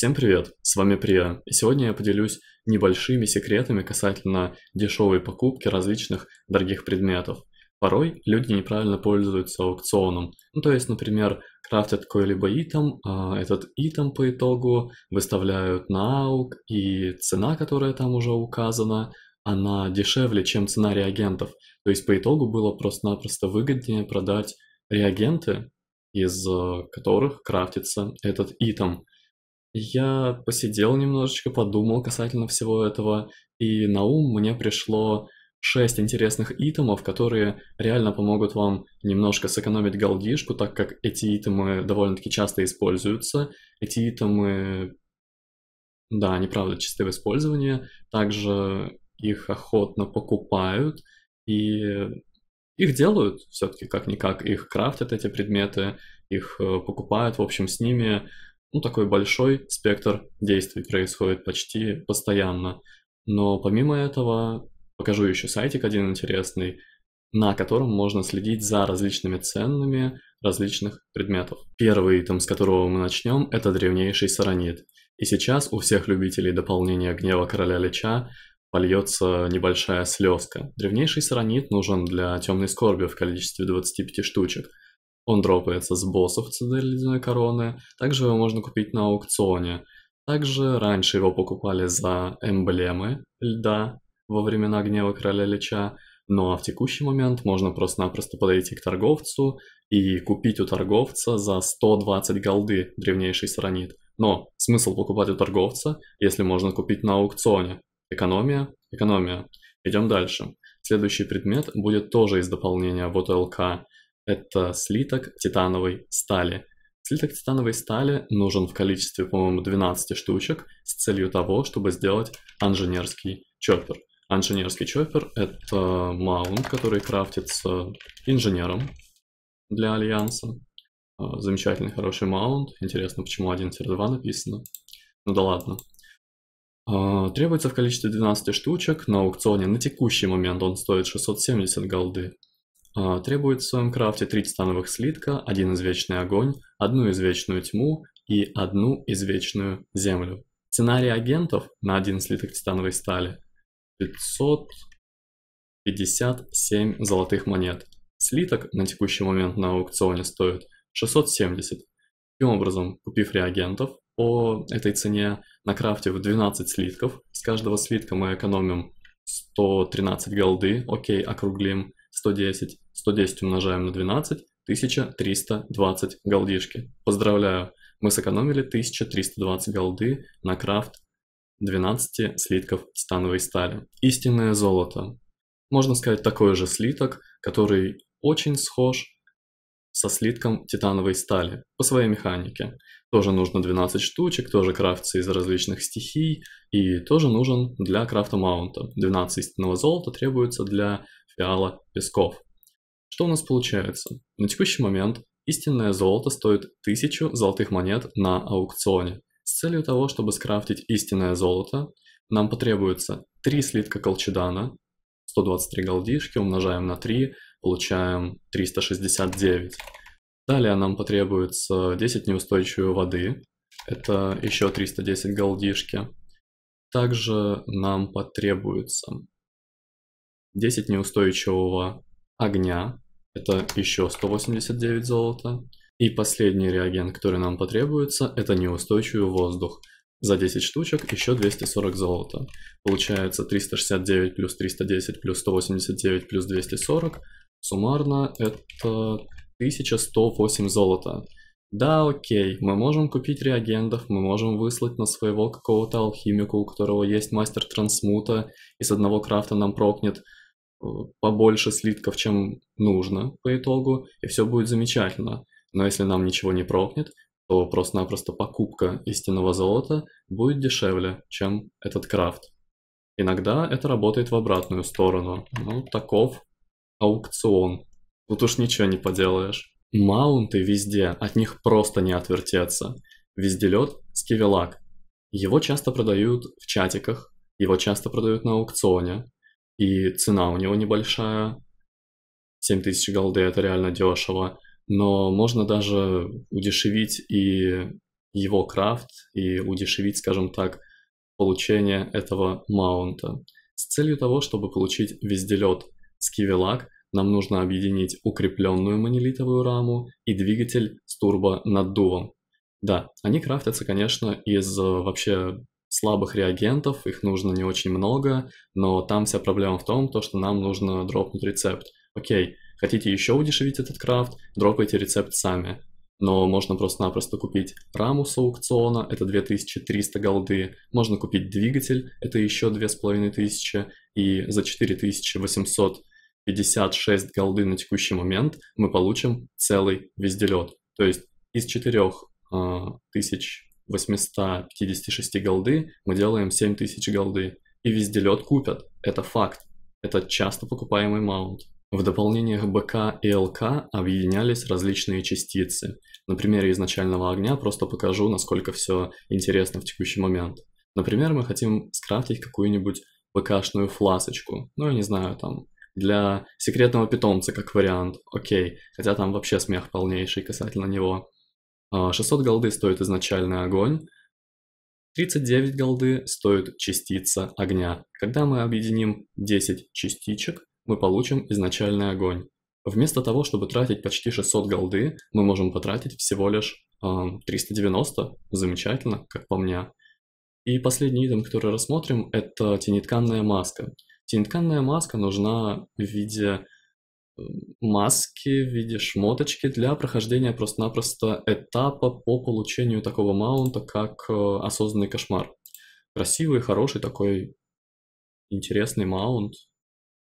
Всем привет, с вами Прия, и сегодня я поделюсь небольшими секретами касательно дешевой покупки различных дорогих предметов. Порой люди неправильно пользуются аукционом. Ну, то есть, например, крафтят какой-либо итем, а этот итем по итогу выставляют на аук, и цена, которая там уже указана, она дешевле, чем цена реагентов. То есть по итогу было просто-напросто выгоднее продать реагенты, из э, которых крафтится этот итем. Я посидел немножечко, подумал касательно всего этого, и на ум мне пришло шесть интересных итемов, которые реально помогут вам немножко сэкономить голдишку, так как эти итемы довольно-таки часто используются. Эти итемы, да, они правда чистые в использовании, также их охотно покупают, и их делают все-таки как-никак, их крафтят эти предметы, их э, покупают, в общем, с ними ну, такой большой спектр действий происходит почти постоянно. Но помимо этого, покажу еще сайтик один интересный, на котором можно следить за различными ценами различных предметов. Первый, там, с которого мы начнем, это древнейший саранит. И сейчас у всех любителей дополнения гнева короля Лича польется небольшая слезка. Древнейший саранит нужен для темной скорби в количестве 25 штучек – он дропается с боссов Цитадель Ледяной Короны. Также его можно купить на аукционе. Также раньше его покупали за эмблемы льда во времена гнева короля Лича. Ну а в текущий момент можно просто-напросто подойти к торговцу и купить у торговца за 120 голды древнейший саранит. Но смысл покупать у торговца, если можно купить на аукционе? Экономия? Экономия. Идем дальше. Следующий предмет будет тоже из дополнения вот ЛК. Это слиток титановой стали. Слиток титановой стали нужен в количестве, по-моему, 12 штучек с целью того, чтобы сделать инженерский чоппер. Инженерский чоппер — это маунт, который крафтится инженером для Альянса. А, замечательный, хороший маунт. Интересно, почему 1-2 написано. Ну да ладно. А, требуется в количестве 12 штучек. На аукционе на текущий момент он стоит 670 голды. А, требуется в крафте три титановых слитка, один извечный огонь, одну извечную тьму и одну извечную землю. Цена реагентов на один слиток титановой стали 557 золотых монет. Слиток на текущий момент на аукционе стоит 670. Таким образом, купив реагентов по этой цене, на крафте в 12 слитков, с каждого слитка мы экономим 113 голды, окей, округлим, 110. 110 умножаем на 12. 1320 голдишки. Поздравляю, мы сэкономили 1320 голды на крафт 12 слитков становой стали. Истинное золото. Можно сказать, такой же слиток, который очень схож со слитком титановой стали по своей механике. Тоже нужно 12 штучек, тоже крафтится из различных стихий и тоже нужен для крафта маунта. 12 истинного золота требуется для фиала, песков. Что у нас получается? На текущий момент истинное золото стоит 1000 золотых монет на аукционе. С целью того, чтобы скрафтить истинное золото, нам потребуется 3 слитка колчедана, 123 голдишки умножаем на 3, получаем 369. Далее нам потребуется 10 неустойчивой воды, это еще 310 голдишки. Также нам потребуется 10 неустойчивого огня, это еще 189 золота. И последний реагент, который нам потребуется, это неустойчивый воздух. За 10 штучек еще 240 золота. Получается 369 плюс 310 плюс 189 плюс 240. Суммарно это 1108 золота. Да, окей, мы можем купить реагентов, мы можем выслать на своего какого-то алхимика, у которого есть мастер трансмута, и с одного крафта нам прокнет Э, побольше слитков, чем нужно по итогу, и все будет замечательно. Но если нам ничего не прокнет, то просто-напросто покупка истинного золота будет дешевле, чем этот крафт. Иногда это работает в обратную сторону. Ну, таков аукцион. Тут уж ничего не поделаешь. Маунты везде, от них просто не отвертеться. Везделет – скивелак. Его часто продают в чатиках, его часто продают на аукционе, и цена у него небольшая. 7000 голды это реально дешево. Но можно даже удешевить и его крафт, и удешевить, скажем так, получение этого маунта. С целью того, чтобы получить везделет Скивилак, нам нужно объединить укрепленную манилитовую раму и двигатель с турбо наддувом. Да, они крафтятся, конечно, из э, вообще слабых реагентов, их нужно не очень много, но там вся проблема в том, то, что нам нужно дропнуть рецепт. Окей, хотите еще удешевить этот крафт, дропайте рецепт сами. Но можно просто-напросто купить раму с аукциона, это 2300 голды, можно купить двигатель, это еще 2500, и за 4856 голды на текущий момент мы получим целый везделет. То есть из 4000 856 голды мы делаем 7000 голды. И везделет купят. Это факт. Это часто покупаемый маунт. В дополнениях БК и ЛК объединялись различные частицы. На примере изначального огня просто покажу, насколько все интересно в текущий момент. Например, мы хотим скрафтить какую-нибудь БКшную фласочку. Ну, я не знаю, там, для секретного питомца как вариант, окей. Хотя там вообще смех полнейший касательно него. 600 а, голды стоит изначальный огонь, 39 голды стоит частица огня. Когда мы объединим 10 частичек, мы получим изначальный огонь. Вместо того, чтобы тратить почти 600 голды, мы можем потратить всего лишь э, а, 390, замечательно, как по мне. И последний идем, который рассмотрим, это тенетканная маска. Тенетканная маска нужна в виде маски в виде шмоточки для прохождения просто-напросто этапа по получению такого маунта, как э, осознанный кошмар. Красивый, хороший такой интересный маунт.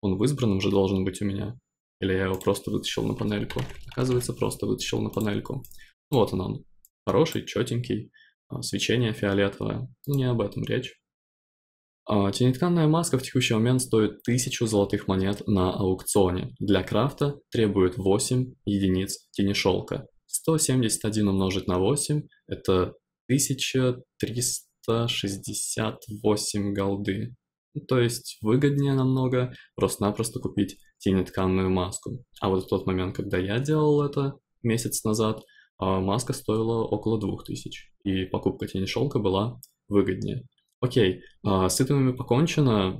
Он в избранном же должен быть у меня. Или я его просто вытащил на панельку. Оказывается, просто вытащил на панельку. Вот он он. Хороший, четенький. Э, свечение фиолетовое. Ну, не об этом речь. А, Тенетканная маска в текущий момент стоит 1000 золотых монет на аукционе. Для крафта требует 8 единиц тенешелка. 171 умножить на 8 – это 1368 голды. Ну, то есть выгоднее намного просто-напросто купить тенетканную маску. А вот в тот момент, когда я делал это месяц назад, а, маска стоила около 2000, и покупка тенешелка была выгоднее. Окей, а, с итемами покончено.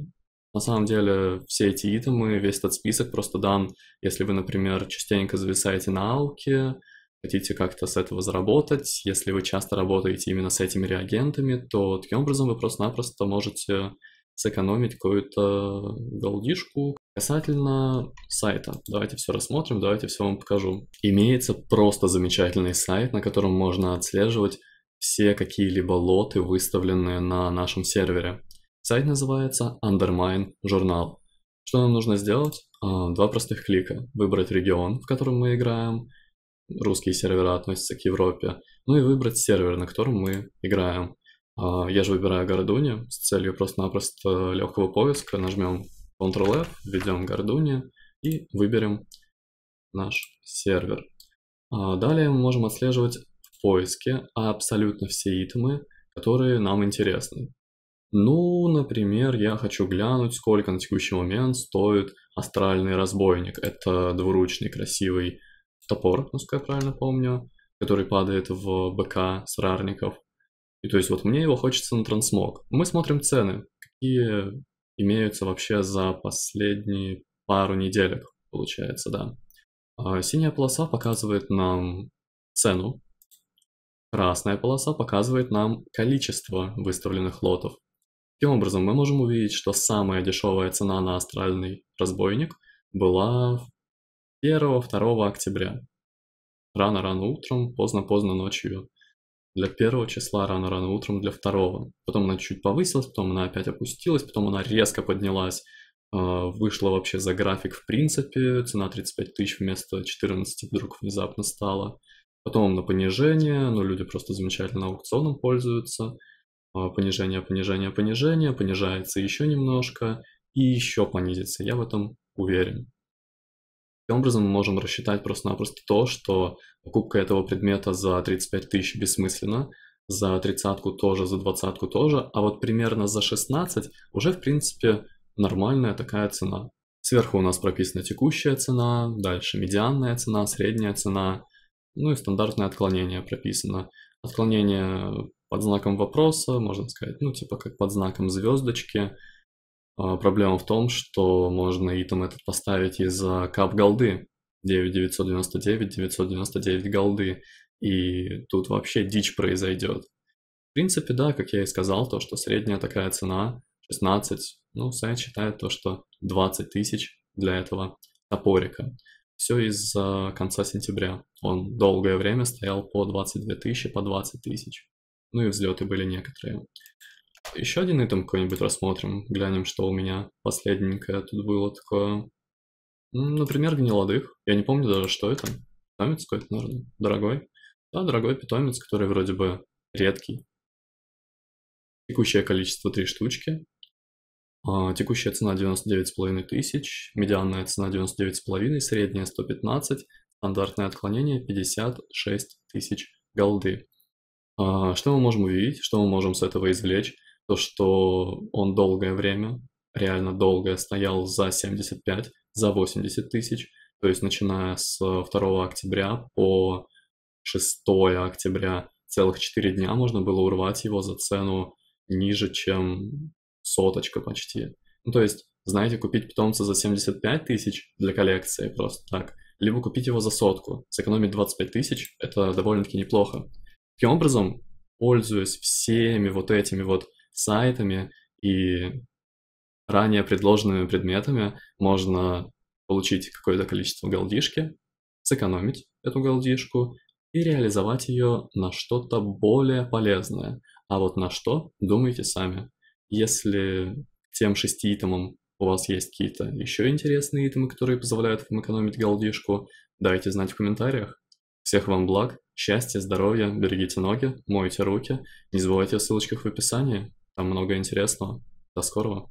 На самом деле все эти итемы, весь этот список просто дан, если вы, например, частенько зависаете на алке, хотите как-то с этого заработать, если вы часто работаете именно с этими реагентами, то таким образом вы просто-напросто можете сэкономить какую-то голдишку. Касательно сайта, давайте все рассмотрим, давайте все вам покажу. Имеется просто замечательный сайт, на котором можно отслеживать все какие-либо лоты, выставленные на нашем сервере. Сайт называется Undermine Journal. Что нам нужно сделать? А, два простых клика. Выбрать регион, в котором мы играем, русские сервера относятся к Европе, ну и выбрать сервер, на котором мы играем. А, я же выбираю Гордуни с целью просто-напросто легкого поиска. Нажмем Ctrl-F, введем Гордуни и выберем наш сервер. А, далее мы можем отслеживать поиске а абсолютно все итемы, которые нам интересны. Ну, например, я хочу глянуть, сколько на текущий момент стоит астральный разбойник. Это двуручный красивый топор, насколько я правильно помню, который падает в БК срарников. И то есть вот мне его хочется на трансмог. Мы смотрим цены, какие имеются вообще за последние пару неделек, получается, да. А, синяя полоса показывает нам цену Красная полоса показывает нам количество выставленных лотов. Таким образом, мы можем увидеть, что самая дешевая цена на астральный разбойник была 1-2 октября. Рано-рано утром, поздно-поздно ночью для первого числа, рано-рано утром для второго. Потом она чуть повысилась, потом она опять опустилась, потом она резко поднялась, а, вышла вообще за график в принципе, цена 35 тысяч вместо 14 вдруг внезапно стала. Потом на понижение, но люди просто замечательно аукционом пользуются. А, понижение, понижение, понижение, понижается еще немножко и еще понизится, я в этом уверен. Таким образом мы можем рассчитать просто-напросто то, что покупка этого предмета за 35 тысяч бессмысленно, за тридцатку тоже, за двадцатку тоже, а вот примерно за 16 уже в принципе нормальная такая цена. Сверху у нас прописана текущая цена, дальше медианная цена, средняя цена – ну и стандартное отклонение прописано. Отклонение под знаком вопроса, можно сказать, ну типа как под знаком звездочки. А, проблема в том, что можно и там этот поставить из-за кап голды. 9999, 999 голды. И тут вообще дичь произойдет. В принципе, да, как я и сказал, то, что средняя такая цена 16, ну, сайт считает то, что 20 тысяч для этого топорика. Все из-за конца сентября. Он долгое время стоял по 22 тысячи, по 20 тысяч. Ну и взлеты были некоторые. Еще один итем какой-нибудь рассмотрим, глянем, что у меня последненькое тут было такое. Например, гнилодых. Я не помню даже, что это. Питомец какой-то, наверное. Дорогой. Да, дорогой питомец, который вроде бы редкий. Текущее количество три штучки. А, текущая цена 99,5 тысяч, медианная цена 99,5, средняя 115, стандартное отклонение 56 тысяч голды. А, что мы можем увидеть, что мы можем с этого извлечь? То, что он долгое время, реально долгое, стоял за 75, за 80 тысяч, то есть начиная с 2 октября по 6 октября целых 4 дня можно было урвать его за цену ниже, чем соточка почти. Ну, то есть, знаете, купить питомца за 75 тысяч для коллекции просто так, либо купить его за сотку, сэкономить 25 тысяч, это довольно-таки неплохо. Таким образом, пользуясь всеми вот этими вот сайтами и ранее предложенными предметами, можно получить какое-то количество голдишки, сэкономить эту голдишку и реализовать ее на что-то более полезное. А вот на что, думайте сами. Если тем шести итомам у вас есть какие-то еще интересные итемы, которые позволяют вам экономить голдишку, дайте знать в комментариях. Всех вам благ, счастья, здоровья, берегите ноги, мойте руки, не забывайте о ссылочках в описании, там много интересного. До скорого!